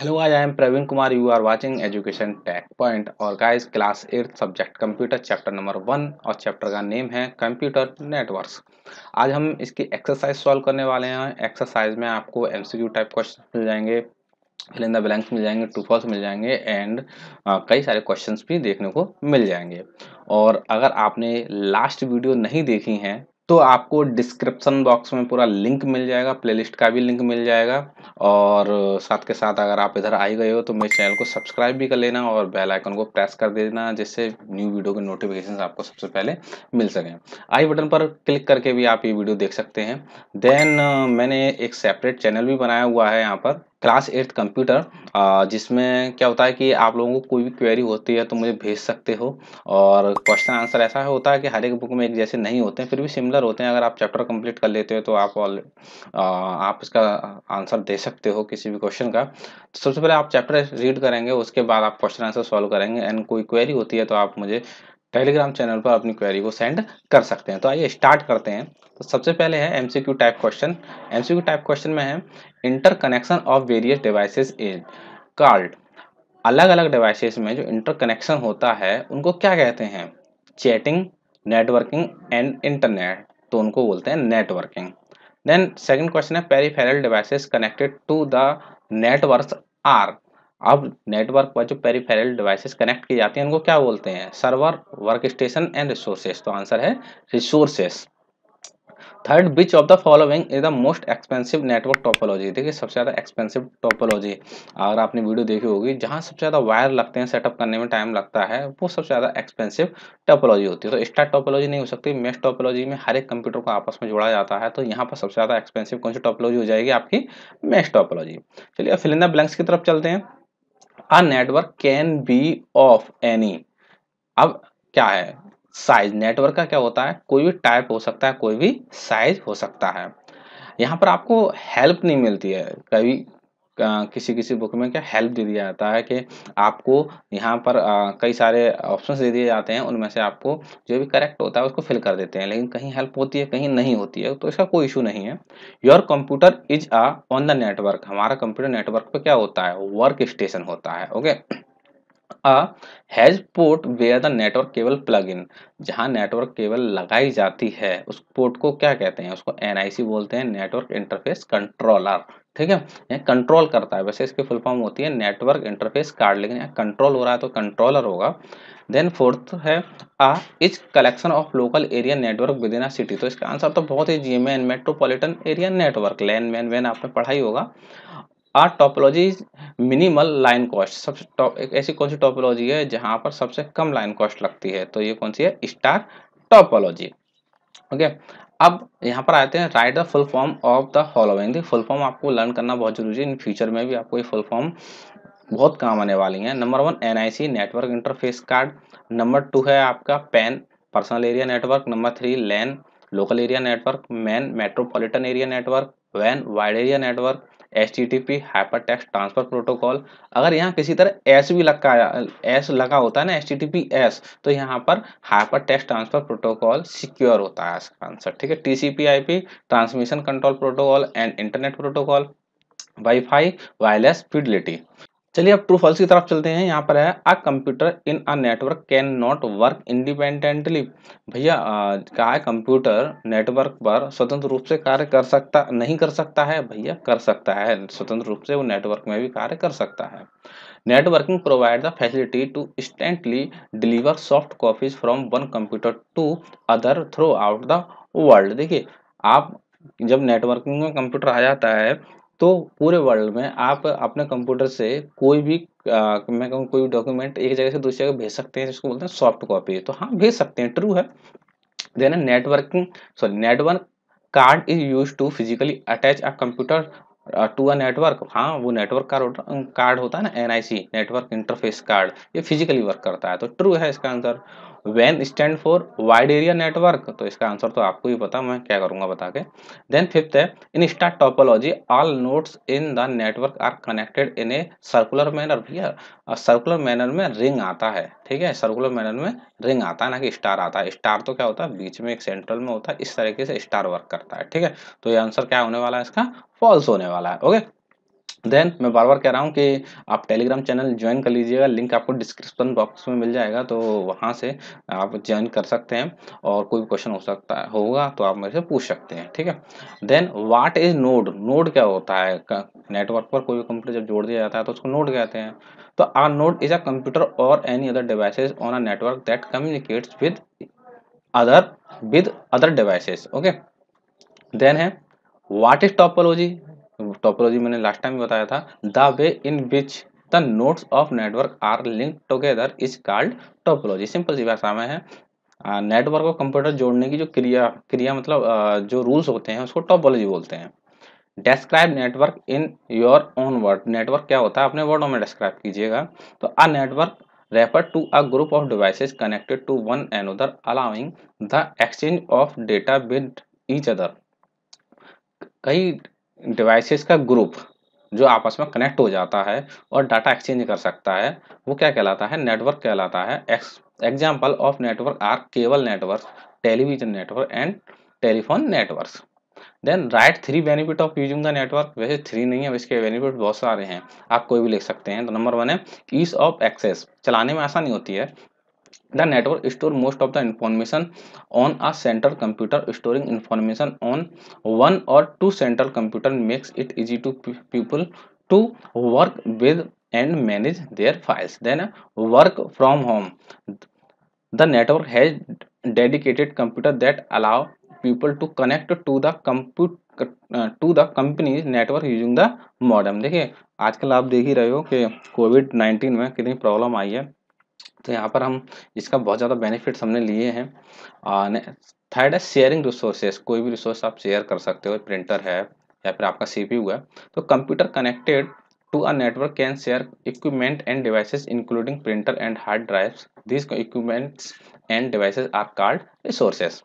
आज I am Praveen Kumar you are watching education tech point और guys class eight subject computer chapter number one और chapter का name है computer networks आज हम इसकी एक्सरसाइज सॉल्व करने वाले हैं एक्सरसाइज में आपको एमसीक्यू टाइप क्वेश्चन मिल जाएंगे फिल इन द ब्लैंक्स मिल जाएंगे टू फॉल्स मिल जाएंगे एंड कई सारे क्वेश्चंस भी देखने को मिल जाएंगे और अगर आपने लास्ट वीडियो नहीं देखी हैं तो आपको डिस्क्रिप्सन बॉक्स में पूरा लिंक मिल जाएगा प्लेलिस्ट का भी लिंक मिल जाएगा और साथ के साथ अगर आप इधर आई गए हो तो मेरे चैनल को सब्सक्राइब भी कर लेना और बेल आइकन को प्रेस कर देना जिससे न्यू वीडियो के नोटिफिकेशन आपको सबसे पहले मिल सकें आई बटन पर क्लिक करके भी आप ये वीडियो देख सकते हैं देन मैंने एक सेपरेट चैनल भी बनाया हुआ है यहाँ पर क्लास एट कंप्यूटर जिसमें क्या होता है कि आप लोगों को कोई भी क्वेरी होती है तो मुझे भेज सकते हो और क्वेश्चन आंसर ऐसा होता है कि हर एक बुक में एक जैसे नहीं होते हैं फिर भी सिमिलर होते हैं अगर आप चैप्टर कंप्लीट कर लेते हो तो आप ऑल आप इसका आंसर दे सकते हो किसी भी क्वेश्चन का तो सबसे पहले आप चैप्टर रीड करेंगे उसके बाद आप क्वेश्चन आंसर सॉल्व करेंगे एंड कोई क्वेरी होती है तो आप मुझे टेलीग्राम चैनल पर अपनी क्वेरी को सेंड कर सकते हैं तो आइए स्टार्ट करते हैं तो सबसे पहले है MCQ type question MCQ type question में है interconnection of various devices is called अलग अलग डिवाइसेस में जो इंटर कनेक्शन होता है उनको क्या कहते हैं चैटिंग नेटवर्किंग एंड इंटरनेट तो उनको बोलते हैं नेटवर्किंग देन सेकंड क्वेश्चन है peripheral devices connected to the networks are अब नेटवर्क पर जो पेरीफेरल डिवाइसेस कनेक्ट की जाती हैं उनको क्या बोलते हैं server workstation and resources तो आंसर है resources third which of the following is the most expensive network topology देखिए सबसे ज़्यादा एक्सपेंसिव टोपोलॉजी अगर आपने वीडियो देखी होगी जहाँ सबसे ज़्यादा वायर लगते हैं सेटअप करने में टाइम लगता है वो सबसे ज़्यादा एक्सपेंसिव टोपोलॉजी होती है तो स्टार टोपोलॉजी नहीं हो सकती मेस्ट टोपोलॉजी में हर एक कंप्यूटर को आपस में जोड़ा जाता है तो यहाँ पर सबसे ज़्यादा एक्सपेंसिव कौन सी टोपोलॉजी हो जाएगी आपकी मेस्ट टोपोलॉजी चलिए फिलिंदा ब्लैंक्स की तरफ चलते हैं a network can be of any अब क्या है साइज नेटवर्क का क्या होता है कोई भी टाइप हो सकता है कोई भी साइज हो सकता है यहाँ पर आपको हेल्प नहीं मिलती है कभी किसी किसी बुक में क्या हेल्प दे दिया जाता है कि आपको यहाँ पर कई सारे ऑप्शंस दे दिए जाते हैं उनमें से आपको जो भी करेक्ट होता है उसको फिल कर देते हैं लेकिन कहीं हेल्प होती है कहीं नहीं होती है तो इसका कोई इशू नहीं है your computer is uh on the network हमारा कंप्यूटर नेटवर्क पर क्या होता है वर्क स्टेशन होता है okay has port where the network cable plug in जहाँ नेटवर्क केबल लगाई जाती है उस पोर्ट को क्या कहते हैं उसको एन बोलते हैं नेटवर्क इंटरफेस कंट्रोलर ठीक है यह कंट्रोल करता है वैसे इसकी फुल फॉर्म होती है नेटवर्क इंटरफेस कार्ड लेकिन यहाँ कंट्रोल हो रहा है तो कंट्रोलर होगा देन फोर्थ है uh is collection of local area network within a city तो इसका आंसर तो बहुत ही जी MAN metropolitan area network LAN MAN वैन आपने पढ़ाई होगा are topology minimal line cost सबसे ऐसी कौन सी टॉपोलॉजी है जहां पर सबसे कम लाइन कॉस्ट लगती है तो ये कौन सी है स्टार टॉपोलॉजी ओके अब यहाँ पर आते हैं write the full form of the following the full form आपको लर्न करना बहुत जरूरी है इन फ्यूचर में भी आपको ये फुल फॉर्म बहुत काम आने वाली है number one NIC network interface card number two है आपका PAN personal area network number three LAN local area network MAN metropolitan area network वैन wide area network H T T P hyper text transfer protocol अगर यहाँ किसी तरह S भी लगा S लगा होता है ना H T T P S तो यहाँ पर hyper text transfer protocol secure होता है इसका आंसर ठीक है T C P I P transmission control protocol and internet protocol wifi wireless fidelity चलिए अब ट्रू फॉल्स की तरफ चलते हैं यहाँ पर है a computer in a network can not work independently भैया कहा है कंप्यूटर नेटवर्क पर स्वतंत्र रूप से कार्य कर सकता नहीं कर सकता है भैया कर सकता है स्वतंत्र रूप से वो नेटवर्क में भी कार्य कर सकता है networking provide the facility to instantly deliver soft copies from one computer to other throughout the world देखिए आप जब नेटवर्किंग में कंप्यूटर आ जाता है तो पूरे वर्ल्ड में आप अपने कंप्यूटर से कोई भी आ, मैं कहूँ कोई डॉक्यूमेंट एक जगह से दूसरी जगह भेज सकते हैं जिसको बोलते हैं सॉफ्ट कॉपी तो हाँ भेज सकते हैं ट्रू है then networking sorry network card is use to physically attach a computer to a network हाँ वो नेटवर्क कार्ड कार्ड होता है ना एन नेटवर्क इंटरफेस कार्ड ये फिजिकली वर्क करता है तो ट्रू है इसका आंसर वैन stand for wide area network तो इसका आंसर तो आपको ही पता मैं क्या करूंगा बता के देन फिफ्थ है in star topology all nodes in the network are connected in a circular manner भैया सर्कुलर मैनर में रिंग आता है ठीक है सर्कुलर मैनर में रिंग आता है ना कि स्टार आता है स्टार तो क्या होता है बीच में एक सेंट्रल में होता है इस तरीके से स्टार वर्क करता है ठीक है तो ये आंसर क्या होने वाला है इसका फॉल्स होने वाला है ओके देन मैं बार बार कह रहा हूँ कि आप टेलीग्राम चैनल ज्वाइन कर लीजिएगा लिंक आपको डिस्क्रिप्शन बॉक्स में मिल जाएगा तो वहाँ से आप ज्वाइन कर सकते हैं और कोई भी क्वेश्चन हो सकता है होगा तो आप मेरे से पूछ सकते हैं ठीक है then what is node node क्या होता है नेटवर्क पर कोई भी कंप्यूटर जब जोड़ दिया जाता है तो उसको नोड कहते हैं तो uh node is a computer और any other devices on a network that communicates with other with other devices okay then है वाट इज टॉपोलॉजी टोपोलॉजी मैंने लास्ट टाइम बताया था the way in which the nodes of network are link together is called topology simple सी भाषा में है network और computer जोड़ने की जो क्रिया क्रिया मतलब जो रूल्स होते हैं उसको टोपोलॉजी बोलते हैं describe network in your own word network क्या होता है अपने वर्डों में डिस्क्राइब कीजिएगा तो a network refer to a group of devices connected to one and other allowing the exchange of data with each other कई डिवाइसेस का ग्रुप जो आपस में कनेक्ट हो जाता है और डाटा एक्सचेंज कर सकता है वो क्या कहलाता है नेटवर्क कहलाता है example of network are cable network television network and telephone network then write three benefit of using the network वैसे थ्री नहीं है इसके बेनिफिट बहुत सारे हैं आप कोई भी लिख सकते हैं तो नंबर वन है ईज ऑफ एक्सेस चलाने में आसानी होती है the network store most of the information on a central computer storing information on one or two central computer makes it easy to people to work with and manage their files then work from home the network has dedicated computer that allow people to connect to the compute to the company network using the modem देखिए आजकल आप देख ही रहे हो कि Covid nineteen में कितनी problem आई है तो यहाँ पर हम इसका बहुत ज़्यादा बेनिफिट्स हमने लिए हैं थर्ड है शेयरिंग रिसोर्सेज कोई भी रिसोर्स आप शेयर कर सकते हो प्रिंटर है या फिर आपका सी सीपीयू है तो computer connected to a network can share equipment and devices including printer and hard drive this equipments and devices are card resources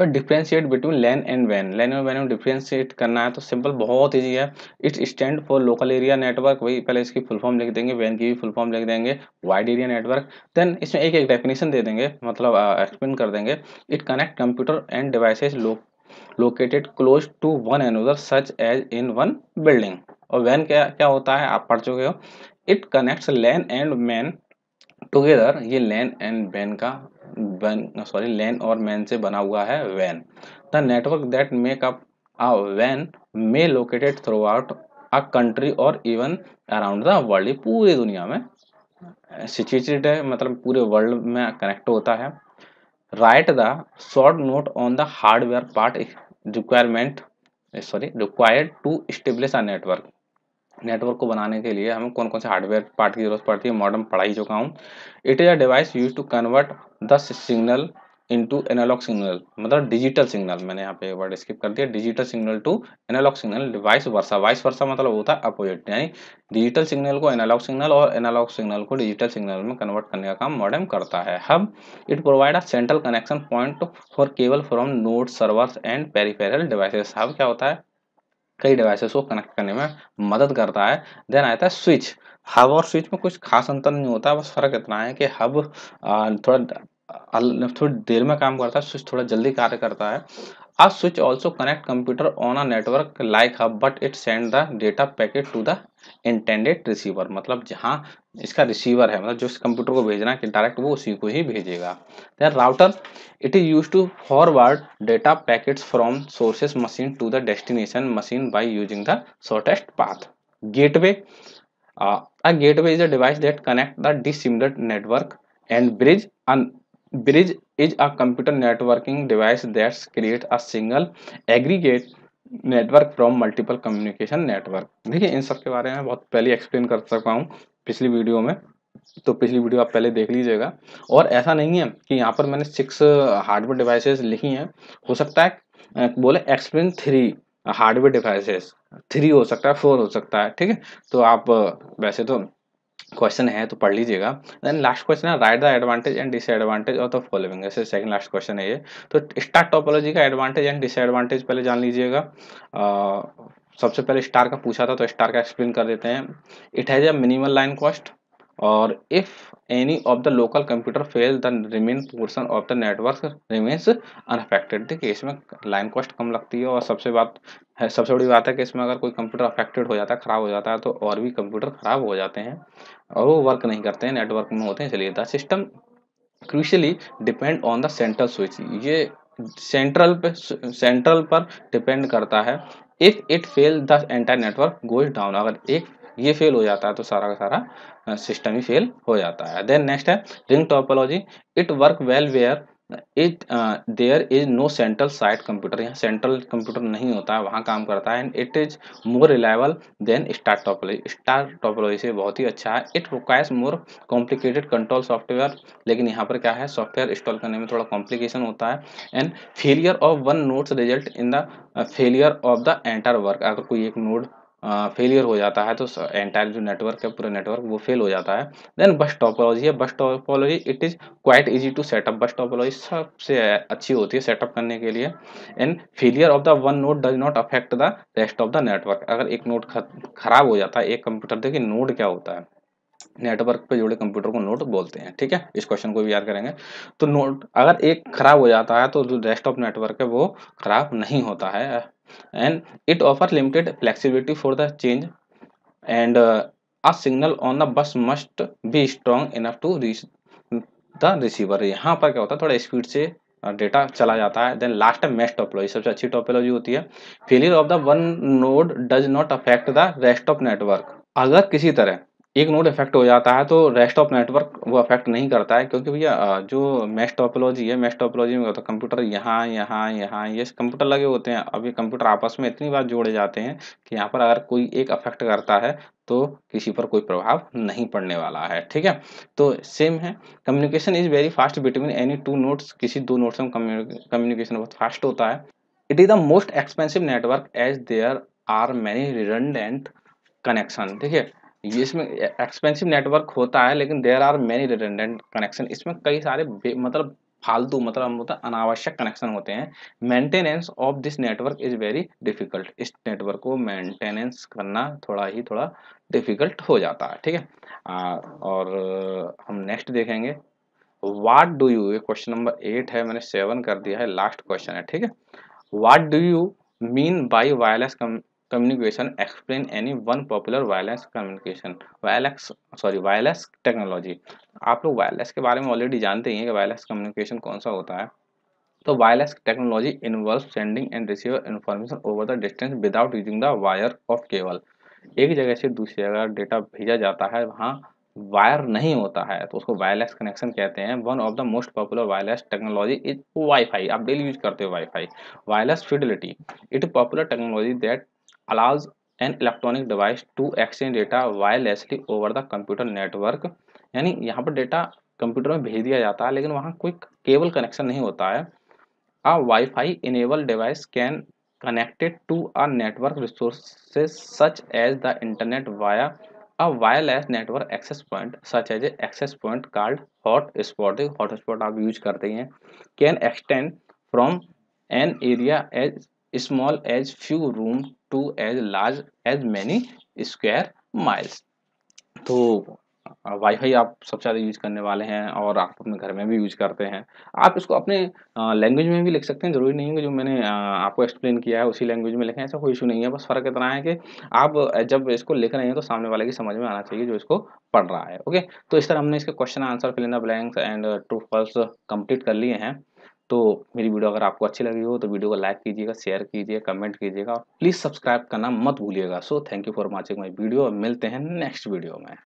और differentiate between LAN and when LAN and when में differentiate करना है तो simple बहुत easy है it's stand for local area network वही पहले इसकी फुल फॉर्म लिख देंगे वैन की भी फुल फॉर्म लिख देंगे वाइड एरिया नेटवर्क देन इसमें एक एक डेफिनेशन दे देंगे मतलब एक्सप्लेन कर देंगे it connect computer and devices located close to one another such as in one building और वैन क्या क्या होता है आप पढ़ चुके हो it connects LAN and man together ये लैन एंड वैन का वैन सॉरी लेन और मैन से बना हुआ है when the network that make up uh van may located through out a country और इवन अराउंड द वर्ल्ड पूरी दुनिया में सिचुएटेड है मतलब पूरे वर्ल्ड में कनेक्ट होता है right the short note on the hardware part requirement sorry required to establish a network network को बनाने के लिए हमें कौन कौन से हार्डवेयर पार्ट की जरूरत पड़ती है मॉडर्न पढ़ा ही चुका हूँ it is a device use to convert the signal into analog signal मतलब डिजिटल सिग्नल मैंने यहाँ पे वर्ड स्किप कर दिया digital signal to analog signal device versa vice versa मतलब होता है अपोजिट यानी डिजिटल सिग्नल को एनालॉग सिग्नल और एनालॉग सिग्नल को डिजिटल सिग्नल में कन्वर्ट करने का काम मॉडर्न करता है hub it provide a central connection point for cable from node servers and peripheral devices hub क्या होता है कई डिवाइसेस को कनेक्ट करने में मदद करता है देन आता है स्विच हब और स्विच में कुछ खास अंतर नहीं होता बस फर्क इतना है कि हब थोड़ा थोड़ी देर में काम करता है स्विच थोड़ा जल्दी कार्य करता है अब switch also connect computer on a network like hub but it send the data packet to the intended receiver मतलब जहाँ इसका रिसीवर है मतलब जिस कंप्यूटर को भेजना है डायरेक्ट वो उसी को ही भेजेगा then router it is use to forward data packets from sources machine to the destination machine by using the shortest path gateway a gateway is a device that connect the dissimilar network and bridge bridge is a computer networking device that's create a single aggregate network from multiple communication network देखिए इन सब के बारे में बहुत पहले explain कर सकता हूँ पिछली वीडियो में तो पिछली वीडियो आप पहले देख लीजिएगा और ऐसा नहीं है कि यहाँ पर मैंने सिक्स हार्डवेयर डिवाइसेस लिखी हैं हो सकता है बोले explain three hardware devices three हो सकता है फोर हो सकता है ठीक है तो आप वैसे तो क्वेश्चन है तो पढ़ लीजिएगा देन लास्ट क्वेश्चन है right the advantage and disadvantage of the following ऐसे सेकंड लास्ट क्वेश्चन है ये तो स्टार टॉपोलॉजी का एडवांटेज एंड डिसएडवांटेज पहले जान लीजिएगा सबसे पहले स्टार का पूछा था तो स्टार का एक्सप्लेन कर देते हैं it has a minimal line cost और any of the local computer fail the remain portion of the network remains unaffected unaffected देखिए इसमें लाइन कॉस्ट कम लगती है और सबसे बात है सबसे बड़ी बात है कि इसमें अगर कोई कंप्यूटर अफेक्टेड हो जाता है ख़राब हो जाता है तो और भी कंप्यूटर ख़राब हो जाते हैं और वो वर्क नहीं करते हैं नेटवर्क में होते हैं इसलिए the system crucially depend on the central switch ये सेंट्रल पे सेंट्रल पर डिपेंड करता है if it fail the entire network goes down अगर एक ये फेल हो जाता है तो सारा का सारा सिस्टम ही फेल हो जाता है देन नेक्स्ट है ring topology it work well where it there is no central site computer यहाँ सेंट्रल कंप्यूटर नहीं होता है वहाँ काम करता है and it is more reliable than star topology star topology से बहुत ही अच्छा है it requires more complicated control software लेकिन यहाँ पर क्या है सॉफ्टवेयर इंस्टॉल करने में थोड़ा कॉम्प्लिकेशन होता है and failure of one nodes result in the failure of the entire work अगर कोई एक नोड फेलियर हो जाता है तो एंटायर जो नेटवर्क है पूरा नेटवर्क वो फेल हो जाता है देन बस टॉपोलॉजी है bus topology it is quite easy to set up bus topology सबसे अच्छी होती है सेटअप करने के लिए and failure of the one node does not affect the rest of the network अगर एक नोट खराब हो जाता है एक कंप्यूटर देखिए नोट क्या होता है नेटवर्क पे जुड़े कंप्यूटर को नोट बोलते हैं ठीक है इस क्वेश्चन को भी याद करेंगे तो नोट अगर एक खराब हो जाता है तो जो रेस्ट ऑफ नेटवर्क है वो खराब नहीं होता है and it offer limited flexibility for the change and uh, a signal on the bus must be strong enough to reach the receiver यहाँ पर क्या होता है थोड़ा स्पीड से डेटा uh, चला जाता है then last time mesh topology सबसे अच्छी टॉपोलॉजी होती है failure of the one node does not affect the rest of network अगर किसी तरह एक नोड इफेक्ट हो जाता है तो रेस्ट ऑफ नेटवर्क वो अफेक्ट नहीं करता है क्योंकि भैया जो मैश टॉपोलॉजी है मैश टॉपोलॉजी में है कंप्यूटर यहाँ यहाँ यहाँ ये कंप्यूटर लगे होते हैं अब ये कंप्यूटर आपस में इतनी बार जोड़े जाते हैं कि यहाँ पर अगर कोई एक अफेक्ट करता है तो किसी पर कोई प्रभाव नहीं पड़ने वाला है ठीक है तो सेम है communication is very fast between any two nodes किसी दो नोट्स में कम्युनिकेशन बहुत फास्ट होता है it is the most expensive network as there are many redundant connection ठीक है इसमें एक्सपेंसिव नेटवर्क होता है लेकिन there are many redundant connection इसमें कई सारे मतलब फालतू मतलब होता अनावश्यक कनेक्शन होते हैं maintenance of this network is very difficult इस नेटवर्क को मेंटेनेंस करना थोड़ा ही थोड़ा डिफिकल्ट हो जाता है ठीक है और हम नेक्स्ट देखेंगे वाट डू यू ये क्वेश्चन नंबर एट है मैंने सेवन कर दिया है लास्ट क्वेश्चन है ठीक है what do you mean by wireless communication explain any one popular wireless communication wireless sorry wireless technology आप लोग वायरलेस के बारे में ऑलरेडी जानते ही हैं कि वायरलेस कम्युनिकेशन कौन सा होता है तो wireless technology involve sending and receiver information over the distance without using the wire of cable एक जगह से दूसरी जगह डेटा भेजा जाता है वहाँ वायर नहीं होता है तो उसको वायरलेस कनेक्शन कहते हैं one of the most popular wireless technology is WiFi आप डेली यूज करते हो WiFi wireless fidelity it popular technology that allows an electronic device to exchange data wirelessly over the computer network यानी यहाँ पर data computer में भेज दिया जाता है लेकिन वहाँ कोई केबल कनेक्शन नहीं होता है a WiFi enable device can connected to a network resources such as the internet via a wireless network access point such as access point card hotspot hotspot आप use करते हैं can extend from an area as small as few room to as large as many square miles तो WiFi आप सबसे ज़्यादा use करने वाले हैं और आप अपने घर में भी यूज करते हैं आप इसको अपने लैंग्वेज में भी लिख सकते हैं ज़रूरी नहीं है जो मैंने आपको एक्सप्लेन किया है उसी लैंग्वेज में लिखें ऐसा कोई इशू नहीं है बस फ़र्क इतना है कि आप जब इसको लिख रहे हैं तो सामने वाले की समझ में आना चाहिए जो इसको पढ़ रहा है ओके तो इस तरह हमने इसके question answer fill in the blanks and true false complete कर लिए हैं तो मेरी वीडियो अगर आपको अच्छी लगी हो तो वीडियो को लाइक कीजिएगा शेयर कीजिएगा कमेंट कीजिएगा और प्लीज़ सब्सक्राइब करना मत भूलिएगा so thank you for watching my video और मिलते हैं नेक्स्ट वीडियो में